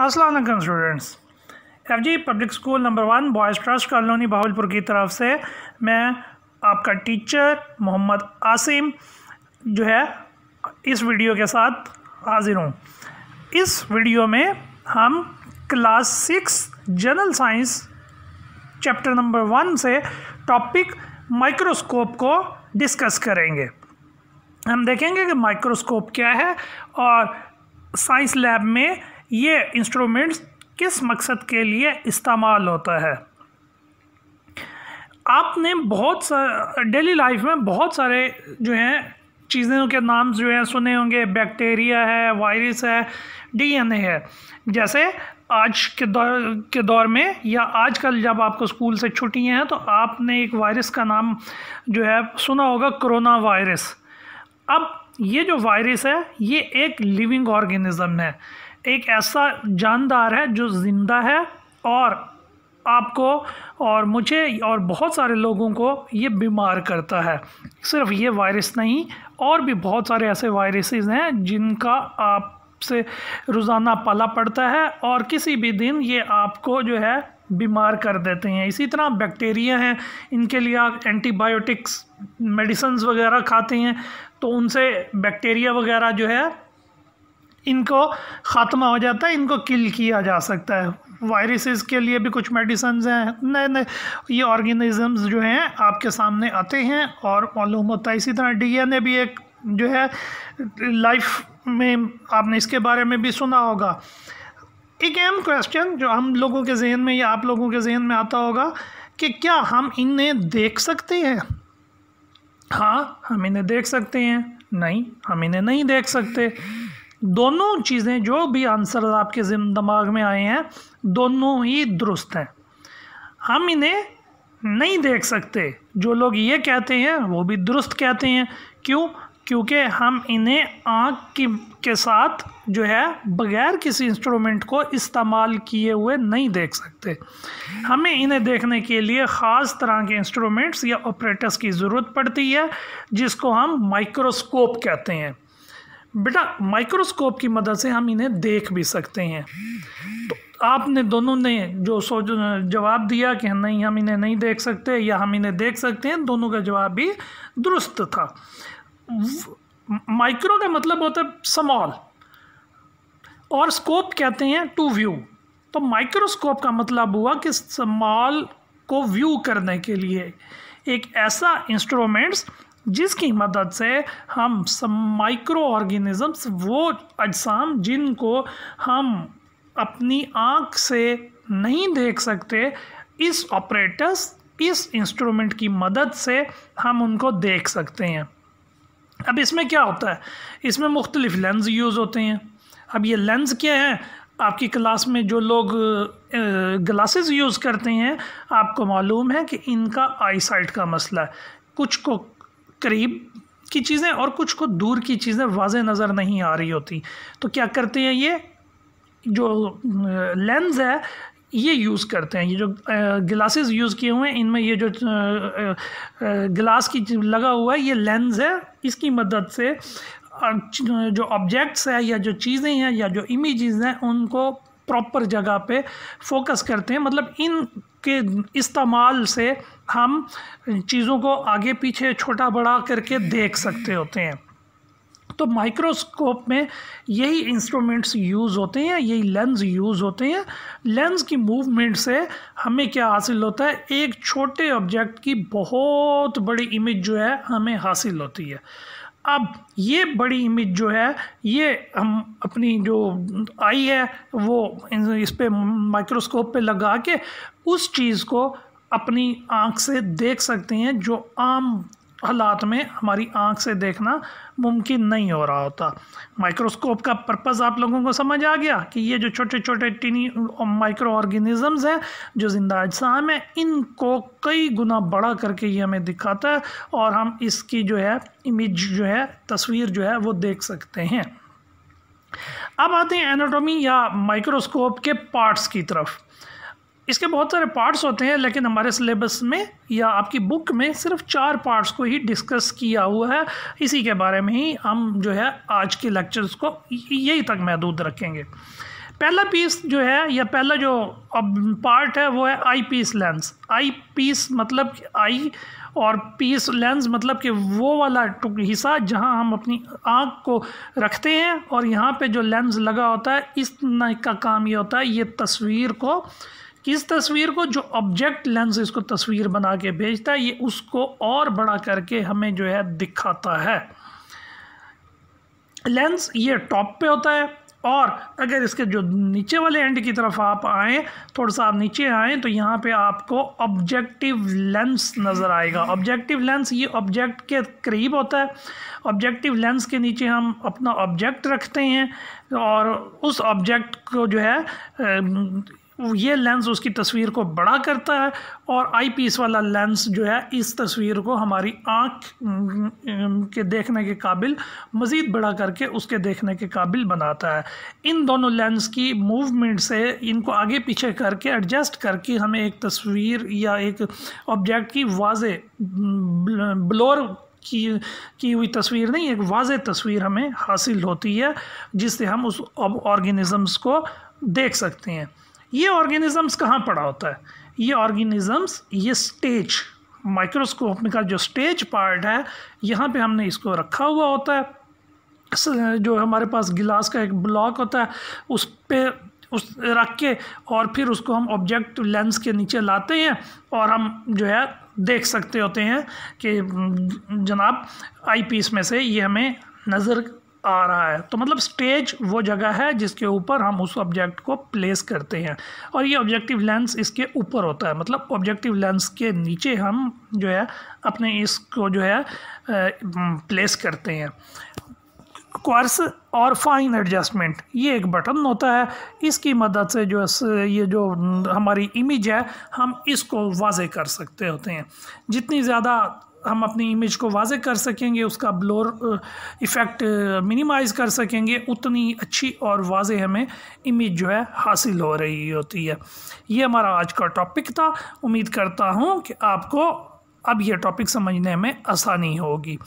Aslam students F G public school number one boys trust colony Bahawalpur की तरफ से मैं आपका टीचर मोहम्मद आसिम जो है इस वीडियो के साथ हाजिर हूँ इस वीडियो में हम class six general science chapter number one से टॉपिक माइक्रोस्कोप को डिस्कस करेंगे हम देखेंगे कि माइक्रोस्कोप क्या है और साइंस लैब में ये इंस्ट्रूमेंट्स किस मकसद के लिए इस्तेमाल होता है आपने बहुत सा डेली लाइफ में बहुत सारे जो हैं चीज़ों के नाम जो हैं सुने होंगे बैक्टीरिया है वायरस है डीएनए है जैसे आज के दौर के दौर में या आजकल जब आपको स्कूल से छुट्टियां हैं तो आपने एक वायरस का नाम जो है सुना होगा कोरोना वायरस अब ये जो वायरस है ये एक लिविंग ऑर्गेनिज़म है एक ऐसा जानदार है जो ज़िंदा है और आपको और मुझे और बहुत सारे लोगों को ये बीमार करता है सिर्फ ये वायरस नहीं और भी बहुत सारे ऐसे वायरसेस हैं जिनका आपसे रोज़ाना पाला पड़ता है और किसी भी दिन ये आपको जो है बीमार कर देते हैं इसी तरह बैक्टीरिया हैं इनके लिए आप एंटीबायोटिक्स मेडिसन्स वगैरह खाते हैं तो उनसे बैक्टीरिया वगैरह जो है इनको ख़ात्मा हो जाता है इनको किल किया जा सकता है वायरसेस के लिए भी कुछ मेडिसन हैं नए नए ये ऑर्गेनिज़म्स जो हैं आपके सामने आते हैं और मालूम होता है इसी तरह डीएनए भी एक जो है लाइफ में आपने इसके बारे में भी सुना होगा एक अहम क्वेश्चन जो हम लोगों के जहन में या आप लोगों के जहन में आता होगा कि क्या हम इन्हें देख सकते हैं हाँ हम इन्हें देख सकते हैं नहीं हम इन्हें नहीं देख सकते दोनों चीज़ें जो भी आंसर आपके दिमाग में आए हैं दोनों ही दुरुस्त हैं हम इन्हें नहीं देख सकते जो लोग ये कहते हैं वो भी दुरुस्त कहते हैं क्यों क्योंकि हम इन्हें आँख की के साथ जो है बगैर किसी इंस्ट्रूमेंट को इस्तेमाल किए हुए नहीं देख सकते हमें इन्हें देखने के लिए ख़ास तरह के इंस्ट्रूमेंट्स या ऑपरेटर्स की ज़रूरत पड़ती है जिसको हम माइक्रोस्कोप कहते हैं बेटा माइक्रोस्कोप की मदद से हम इन्हें देख भी सकते हैं तो आपने दोनों ने जो सोच जवाब दिया कि नहीं हम इन्हें नहीं देख सकते या हम इन्हें देख सकते हैं दोनों का जवाब भी दुरुस्त था माइक्रो का मतलब होता है समॉल और स्कोप कहते हैं टू व्यू तो माइक्रोस्कोप का मतलब हुआ कि समॉल को व्यू करने के लिए एक ऐसा इंस्ट्रूमेंट्स जिसकी मदद से हम माइक्रो ऑर्गेनिज़म्स वो अजसाम जिनको हम अपनी आँख से नहीं देख सकते इस ऑपरेटर्स इस इंस्ट्रूमेंट की मदद से हम उनको देख सकते हैं अब इसमें क्या होता है इसमें मुख्तलिफ लेंस यूज़ होते हैं अब ये लेंस क्या है आपकी क्लास में जो लोग ग्लासेस यूज़ करते हैं आपको मालूम है कि इनका आईसाइट का मसला है कुछ को करीब की चीज़ें और कुछ को दूर की चीज़ें वाज नज़र नहीं आ रही होती तो क्या करते हैं ये जो लेंस है ये यूज़ करते हैं ये जो ग्लासेस यूज़ किए हुए हैं इनमें ये जो ग्लास की लगा हुआ है ये लेंस है इसकी मदद से जो ऑब्जेक्ट्स है या जो चीज़ें हैं या जो इमेजेस हैं उनको प्रॉपर जगह पे फोकस करते हैं मतलब इन के इस्तेमाल से हम चीज़ों को आगे पीछे छोटा बड़ा करके देख सकते होते हैं तो माइक्रोस्कोप में यही इंस्ट्रूमेंट्स यूज़ होते हैं यही लेंस यूज़ होते हैं लेंस की मूवमेंट से हमें क्या हासिल होता है एक छोटे ऑब्जेक्ट की बहुत बड़ी इमेज जो है हमें हासिल होती है अब ये बड़ी इमेज जो है ये हम अपनी जो आई है वो इस पर माइक्रोस्कोप पे लगा के उस चीज़ को अपनी आँख से देख सकते हैं जो आम हालात में हमारी आंख से देखना मुमकिन नहीं हो रहा होता माइक्रोस्कोप का पर्पज़ आप लोगों को समझ आ गया कि ये जो छोटे छोटे टिनी माइक्रो ऑर्गेनिज़म्स हैं जो जिंदा अजसाम हैं इनको कई गुना बड़ा करके ये हमें दिखाता है और हम इसकी जो है इमेज जो है तस्वीर जो है वो देख सकते हैं अब आते हैं एनाटोमी या माइक्रोस्कोप के पार्ट्स की तरफ इसके बहुत सारे पार्ट्स होते हैं लेकिन हमारे सिलेबस में या आपकी बुक में सिर्फ चार पार्ट्स को ही डिस्कस किया हुआ है इसी के बारे में ही हम जो है आज के लेक्चर्स को यही तक महदूद रखेंगे पहला पीस जो है या पहला जो अब पार्ट है वो है eye piece lens eye piece मतलब आई और पीस लेंस मतलब कि वो वाला हिस्सा जहां हम अपनी आँख को रखते हैं और यहाँ पे जो लेंस लगा होता है इस का काम ये होता है ये तस्वीर को किस तस्वीर को जो ऑब्जेक्ट लेंस इसको तस्वीर बना के भेजता है ये उसको और बड़ा करके हमें जो है दिखाता है लेंस ये टॉप पे होता है और अगर इसके जो नीचे वाले एंड की तरफ आप आएँ थोड़ा सा आप नीचे आएँ तो यहाँ पे आपको ऑब्जेक्टिव लेंस नज़र आएगा ऑब्जेक्टिव लेंस ये ऑब्जेक्ट के करीब होता है ऑब्जेक्टिव लेंस के नीचे हम अपना ऑब्जेक्ट रखते हैं और उस ऑब्जेक्ट को जो है ये लेंस उसकी तस्वीर को बड़ा करता है और आईपीस वाला लेंस जो है इस तस्वीर को हमारी आँख के देखने के काबिल मज़ीद बड़ा करके उसके देखने के काबिल बनाता है इन दोनों लेंस की मूवमेंट से इनको आगे पीछे करके एडजस्ट करके हमें एक तस्वीर या एक ऑब्जेक्ट की वाज ब्लोर की की हुई तस्वीर नहीं एक वाज तस्वीर हमें हासिल होती है जिससे हम उस ऑर्गेनिज़म्स को देख सकते हैं ये ऑर्गेनिज़म्स कहाँ पड़ा होता है ये ऑर्गेनिज़म्स ये स्टेज माइक्रोस्कोप में का जो स्टेज पार्ट है यहाँ पे हमने इसको रखा हुआ होता है जो हमारे पास गिलास का एक ब्लॉक होता है उस पर उस रख के और फिर उसको हम ऑब्जेक्ट लेंस के नीचे लाते हैं और हम जो है देख सकते होते हैं कि जनाब आई पीस में से ये हमें नज़र आ रहा है तो मतलब स्टेज वो जगह है जिसके ऊपर हम उस ऑब्जेक्ट को प्लेस करते हैं और ये ऑब्जेक्टिव लेंस इसके ऊपर होता है मतलब ऑब्जेक्टिव लेंस के नीचे हम जो है अपने इसको जो है प्लेस करते हैं क्वार्स और फाइन एडजस्टमेंट ये एक बटन होता है इसकी मदद से जो ये जो हमारी इमेज है हम इसको वाजे कर सकते होते हैं जितनी ज़्यादा हम अपनी इमेज को वाजे कर सकेंगे उसका ब्लोर इफ़ेक्ट मिनिमाइज़ कर सकेंगे उतनी अच्छी और वाज हमें इमेज जो है हासिल हो रही होती है ये हमारा आज का टॉपिक था उम्मीद करता हूँ कि आपको अब यह टॉपिक समझने में आसानी होगी